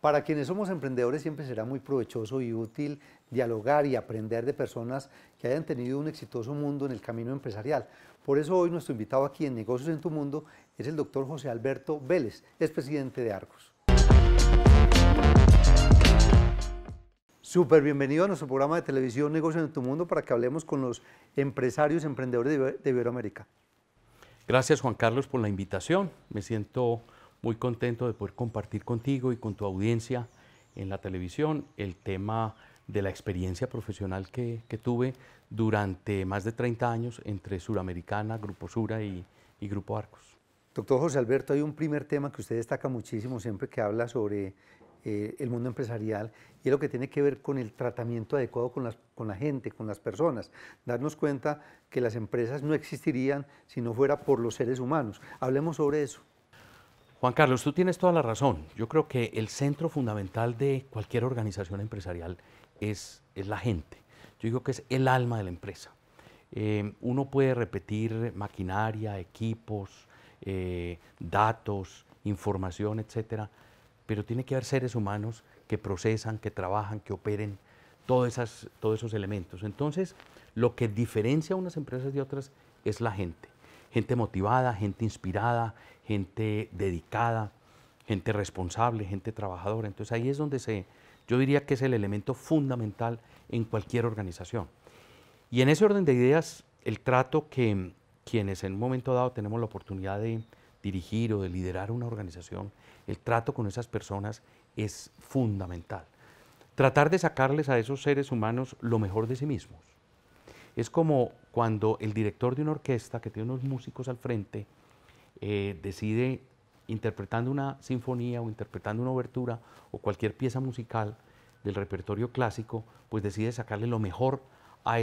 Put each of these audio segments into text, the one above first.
Para quienes somos emprendedores siempre será muy provechoso y útil dialogar y aprender de personas que hayan tenido un exitoso mundo en el camino empresarial. Por eso hoy nuestro invitado aquí en Negocios en tu Mundo es el doctor José Alberto Vélez, es presidente de Argos. Súper bienvenido a nuestro programa de televisión Negocios en tu Mundo para que hablemos con los empresarios y emprendedores de, de Iberoamérica. Gracias Juan Carlos por la invitación. Me siento muy contento de poder compartir contigo y con tu audiencia en la televisión el tema de la experiencia profesional que, tuve durante más de 30 años entre Suramericana, Grupo Sura y, Grupo Arcos. Doctor José Alberto, hay un primer tema que usted destaca muchísimo siempre que habla sobre eh, el mundo empresarial y es lo que tiene que ver con el tratamiento adecuado con, con la gente, con las personas. Darnos cuenta que las empresas no existirían si no fuera por los seres humanos. Hablemos sobre eso. Juan Carlos, tú tienes toda la razón. Yo creo que el centro fundamental de cualquier organización empresarial es, la gente. Yo digo que es el alma de la empresa. Eh, uno puede repetir maquinaria, equipos, eh, datos, información, etcétera, pero tiene que haber seres humanos que procesan, que trabajan, que operen todos esos elementos. Entonces, lo que diferencia unas empresas de otras es la gente gente motivada, gente inspirada, gente dedicada, gente responsable, gente trabajadora. Entonces ahí es donde se, yo diría que es el elemento fundamental en cualquier organización. Y en ese orden de ideas, el trato que quienes en un momento dado tenemos la oportunidad de dirigir o de liderar una organización, el trato con esas personas es fundamental. Tratar de sacarles a esos seres humanos lo mejor de sí mismos es como cuando el director de una orquesta que tiene unos músicos al frente eh, decide, interpretando una sinfonía o interpretando una obertura o cualquier pieza musical del repertorio clásico, pues decide sacarle lo mejor a, a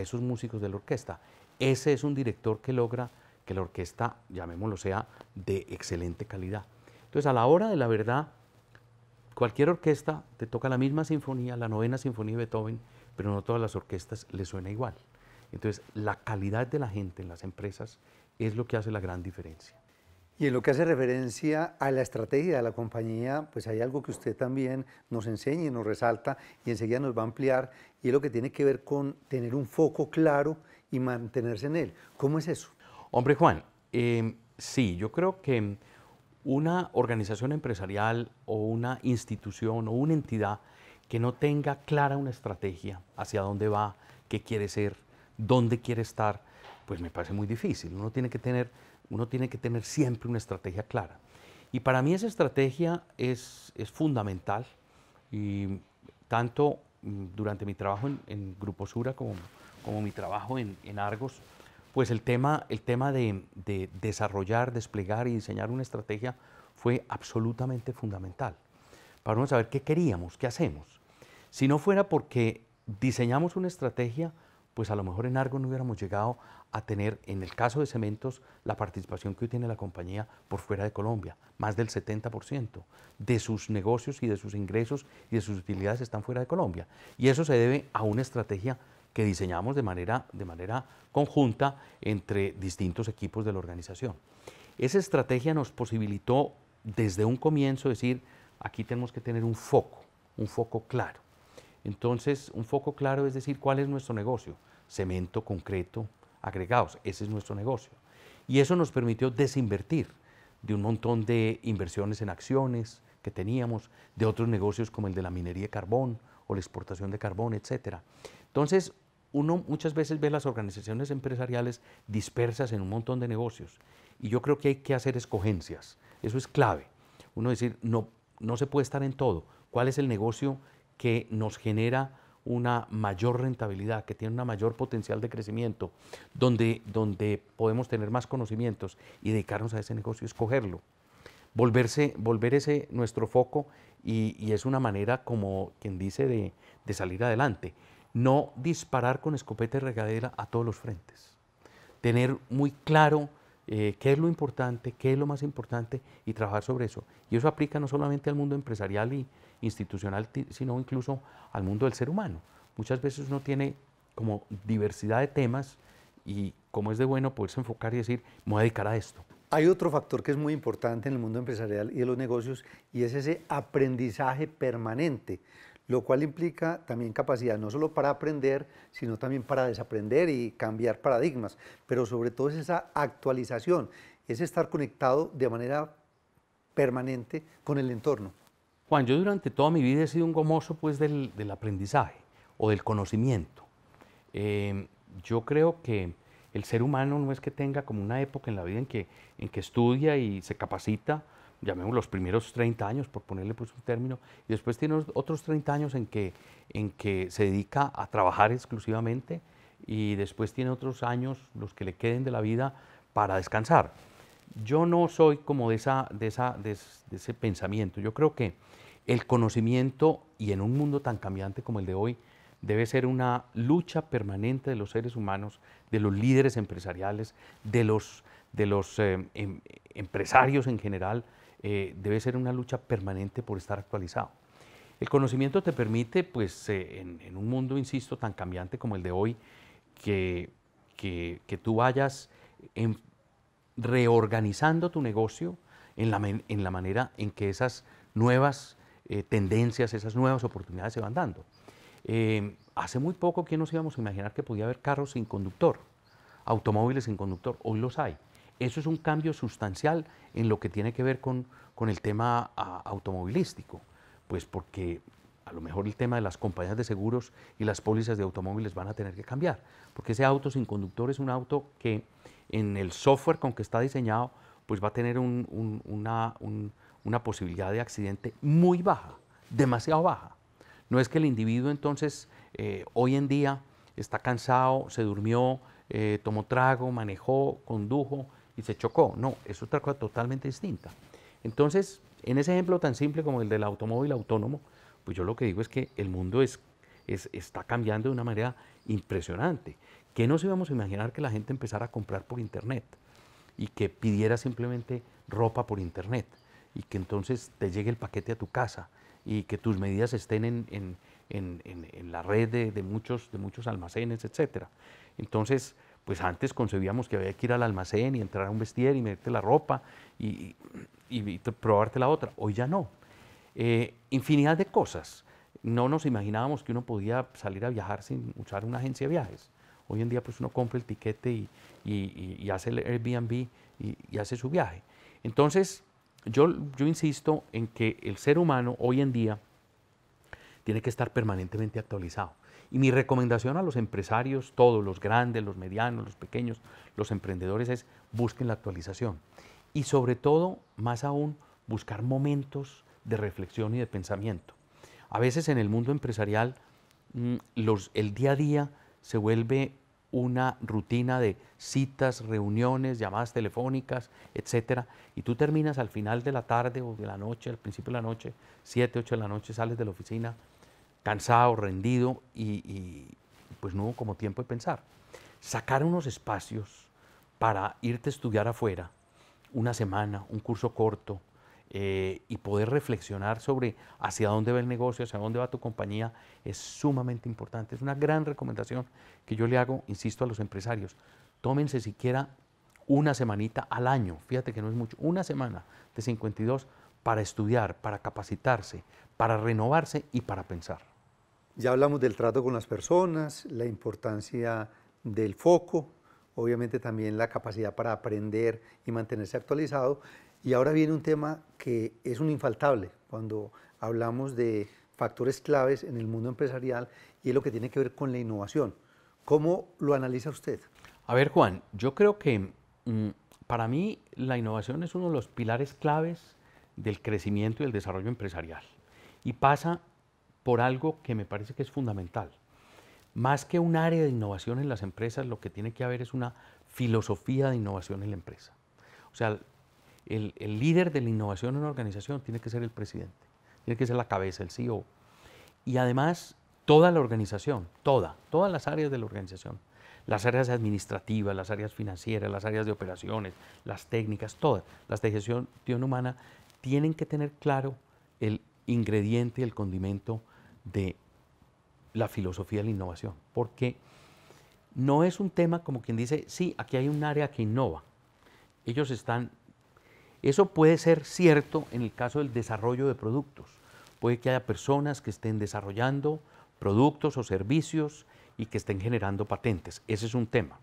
esos músicos de la orquesta. Ese es un director que logra que la orquesta, llamémoslo sea, de excelente calidad. Entonces, a la hora de la verdad, cualquier orquesta te toca la misma sinfonía, la novena sinfonía de Beethoven, pero no todas las orquestas le suena igual. Entonces, la calidad de la gente en las empresas es lo que hace la gran diferencia. Y en lo que hace referencia a la estrategia de la compañía, pues hay algo que usted también nos enseña y nos resalta y enseguida nos va a ampliar, y es lo que tiene que ver con tener un foco claro y mantenerse en él. ¿Cómo es eso? Hombre Juan, em, sí, yo creo que una organización empresarial o una institución o una entidad que no tenga clara una estrategia hacia dónde va, qué quiere ser, dónde quiere estar, pues me parece muy difícil. Uno tiene que tener, uno tiene que tener siempre una estrategia clara. Y para mí esa estrategia es, fundamental, y tanto mm, durante mi trabajo en, Grupo Sura como, como mi trabajo en, Argos, pues el tema, el tema de, desarrollar, desplegar y diseñar una estrategia fue absolutamente fundamental para uno saber qué queríamos, qué hacemos. Si no fuera porque diseñamos una estrategia, pues a lo mejor en Argo no hubiéramos llegado a tener, en el caso de cementos, la participación que hoy tiene la compañía por fuera de Colombia, más del 70% de sus negocios y de sus ingresos y de sus utilidades están fuera de Colombia. Y eso se debe a una estrategia que diseñamos de manera, de manera conjunta entre distintos equipos de la organización. Esa estrategia nos posibilitó desde un comienzo decir, aquí tenemos que tener un foco, un foco claro entonces, un foco claro es decir cuál es nuestro negocio. Cemento, concreto, agregados, ese es nuestro negocio. Y eso nos permitió desinvertir de un montón de inversiones en acciones que teníamos, de otros negocios como el de la minería de carbón o la exportación de carbón, etc. Entonces, uno muchas veces ve las organizaciones empresariales dispersas en un montón de negocios y yo creo que hay que hacer escogencias, eso es clave. Uno decir, no, no se puede estar en todo, ¿cuál es el negocio que nos genera una mayor rentabilidad, que tiene una mayor potencial de crecimiento, donde, donde podemos tener más conocimientos y dedicarnos a ese negocio, escogerlo. Volverse, volver ese nuestro foco y, es una manera, como quien dice, de, salir adelante. No disparar con escopeta y regadera a todos los frentes. Tener muy claro eh, qué es lo importante, qué es lo más importante y trabajar sobre eso. Y eso aplica no solamente al mundo empresarial y, institucional, sino incluso al mundo del ser humano. Muchas veces uno tiene como diversidad de temas y como es de bueno poderse enfocar y decir, me voy a dedicar a esto. Hay otro factor que es muy importante en el mundo empresarial y de los negocios y es ese aprendizaje permanente, lo cual implica también capacidad no solo para aprender, sino también para desaprender y cambiar paradigmas, pero sobre todo es esa actualización, es estar conectado de manera permanente con el entorno. Juan, yo durante toda mi vida he sido un gomoso pues, del, aprendizaje o del conocimiento. Em, yo creo que el ser humano no es que tenga como una época en la vida en que, en que estudia y se capacita, llamemos los primeros 30 años, por ponerle pues un término, y después tiene otros 30 años en que, en que se dedica a trabajar exclusivamente y después tiene otros años, los que le queden de la vida, para descansar yo no soy como de, esa, de, esa, de, ese pensamiento. Yo creo que el conocimiento, y en un mundo tan cambiante como el de hoy, debe ser una lucha permanente de los seres humanos, de los líderes empresariales, de los, de los eh, em, empresarios en general. Eh, debe ser una lucha permanente por estar actualizado. El conocimiento te permite, pues, eh, en, un mundo, insisto, tan cambiante como el de hoy, que, que, que tú vayas en, reorganizando tu negocio en la, en la manera en que esas nuevas eh, tendencias, esas nuevas oportunidades se van dando. Eh, hace muy poco, que nos íbamos a imaginar que podía haber carros sin conductor, automóviles sin conductor? Hoy los hay. Eso es un cambio sustancial en lo que tiene que ver con, con el tema automovilístico, pues porque a lo mejor el tema de las compañías de seguros y las pólizas de automóviles van a tener que cambiar, porque ese auto sin conductor es un auto que en el software con que está diseñado, pues va a tener una, posibilidad de accidente muy baja, demasiado baja. No es que el individuo entonces eh, hoy en día está cansado, se durmió, eh, tomó trago, manejó, condujo y se chocó. No, es otra cosa totalmente distinta. Entonces, en ese ejemplo tan simple como el del automóvil autónomo, pues yo lo que digo es que el mundo es, está cambiando de una manera impresionante. Que se íbamos a imaginar que la gente empezara a comprar por Internet y que pidiera simplemente ropa por Internet y que entonces te llegue el paquete a tu casa y que tus medidas estén en, la red de, muchos, de muchos almacenes, etcétera? Entonces, pues antes concebíamos que había que ir al almacén y entrar a un vestir y meterte la ropa y probarte la otra. Hoy ya no. Eh, infinidad de cosas. No nos imaginábamos que uno podía salir a viajar sin usar una agencia de viajes. Hoy en día pues uno compra el tiquete y, hace el Airbnb y, hace su viaje. Entonces, yo insisto en que el ser humano hoy en día tiene que estar permanentemente actualizado. Y mi recomendación a los empresarios, todos, los grandes, los medianos, los pequeños, los emprendedores, es busquen la actualización. Y sobre todo, más aún, buscar momentos de reflexión y de pensamiento. A veces en el mundo empresarial mm, el día a día se vuelve una rutina de citas, reuniones, llamadas telefónicas, etcétera, y tú terminas al final de la tarde o de la noche, al principio de la noche, 7, 8 de la noche, sales de la oficina cansado, rendido y, y pues no hubo como tiempo de pensar. Sacar unos espacios para irte a estudiar afuera, una semana, un curso corto, eh, y poder reflexionar sobre hacia dónde va el negocio, hacia dónde va tu compañía, es sumamente importante. Es una gran recomendación que yo le hago, insisto, a los empresarios. Tómense siquiera una semanita al año, fíjate que no es mucho, una semana de 52 para estudiar, para capacitarse, para renovarse y para pensar. Ya hablamos del trato con las personas, la importancia del foco, obviamente también la capacidad para aprender y mantenerse actualizado y ahora viene un tema que es un infaltable cuando hablamos de factores claves en el mundo empresarial y es lo que tiene que ver con la innovación. ¿Cómo lo analiza usted? A ver, Juan, yo creo que mm, para mí la innovación es uno de los pilares claves del crecimiento y el desarrollo empresarial. Y pasa por algo que me parece que es fundamental. Más que un área de innovación en las empresas, lo que tiene que haber es una filosofía de innovación en la empresa. O sea, el, líder de la innovación en una organización tiene que ser el presidente, tiene que ser la cabeza, el CEO. Y además, toda la organización, toda, todas las áreas de la organización, las áreas administrativas, las áreas financieras, las áreas de operaciones, las técnicas, todas, las de gestión humana, tienen que tener claro el ingrediente, el condimento de la filosofía de la innovación, porque no es un tema como quien dice, sí, aquí hay un área que innova. Ellos están eso puede ser cierto en el caso del desarrollo de productos. Puede que haya personas que estén desarrollando productos o servicios y que estén generando patentes. Ese es un tema.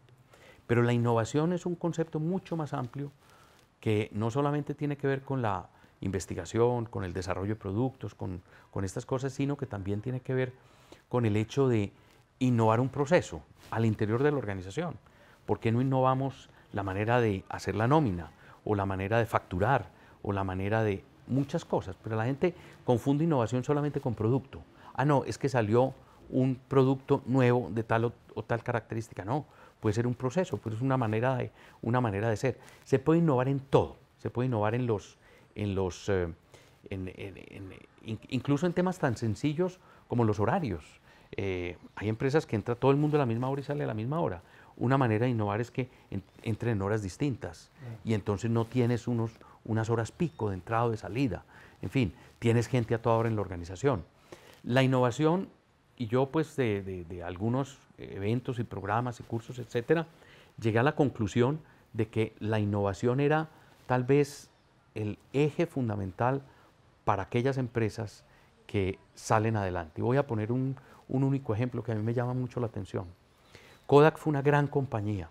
Pero la innovación es un concepto mucho más amplio que no solamente tiene que ver con la investigación, con el desarrollo de productos, con, estas cosas, sino que también tiene que ver con el hecho de innovar un proceso al interior de la organización. ¿Por qué no innovamos la manera de hacer la nómina? o la manera de facturar o la manera de muchas cosas, pero la gente confunde innovación solamente con producto. Ah, no, es que salió un producto nuevo de tal o, tal característica, no, puede ser un proceso, puede ser una manera de, una manera de ser. Se puede innovar en todo, se puede innovar en los, en los eh, incluso en temas tan sencillos como los horarios. Eh, hay empresas que entra todo el mundo a la misma hora y sale a la misma hora. Una manera de innovar es que entren en horas distintas y entonces no tienes unos, unas horas pico de entrada o de salida. En fin, tienes gente a toda hora en la organización. La innovación, y yo pues de, de algunos eventos y programas y cursos, etcétera, llegué a la conclusión de que la innovación era tal vez el eje fundamental para aquellas empresas que salen adelante. Y voy a poner un, único ejemplo que a mí me llama mucho la atención. Kodak fue una gran compañía.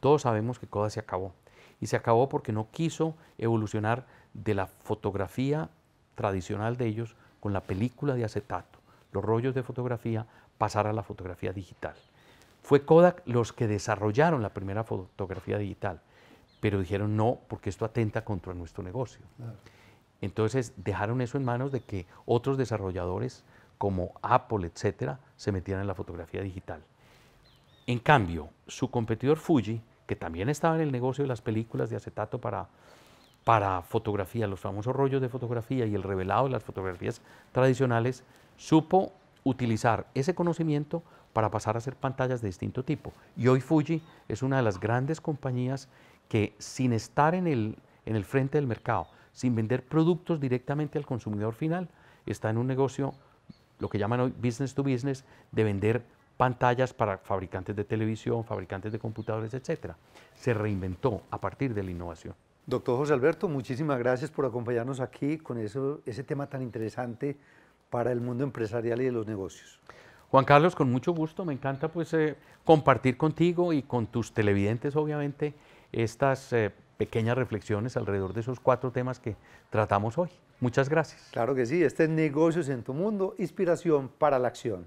Todos sabemos que Kodak se acabó. Y se acabó porque no quiso evolucionar de la fotografía tradicional de ellos con la película de acetato, los rollos de fotografía, pasar a la fotografía digital. Fue Kodak los que desarrollaron la primera fotografía digital, pero dijeron no porque esto atenta contra nuestro negocio. Entonces dejaron eso en manos de que otros desarrolladores como Apple, etcétera, se metieran en la fotografía digital. En cambio, su competidor Fuji, que también estaba en el negocio de las películas de acetato para, para fotografía, los famosos rollos de fotografía y el revelado de las fotografías tradicionales, supo utilizar ese conocimiento para pasar a hacer pantallas de distinto tipo. Y hoy Fuji es una de las grandes compañías que sin estar en el frente del mercado, sin vender productos directamente al consumidor final. Está en un negocio, lo que llaman hoy business to business, de vender pantallas para fabricantes de televisión, fabricantes de computadores, etc. Se reinventó a partir de la innovación. Doctor José Alberto, muchísimas gracias por acompañarnos aquí con ese tema tan interesante para el mundo empresarial y de los negocios. Juan Carlos, con mucho gusto, me encanta pues eh, compartir contigo y con tus televidentes, obviamente, estas eh, pequeñas reflexiones alrededor de esos cuatro temas que tratamos hoy. Muchas gracias. Claro que sí, este es Negocios en tu Mundo, inspiración para la acción.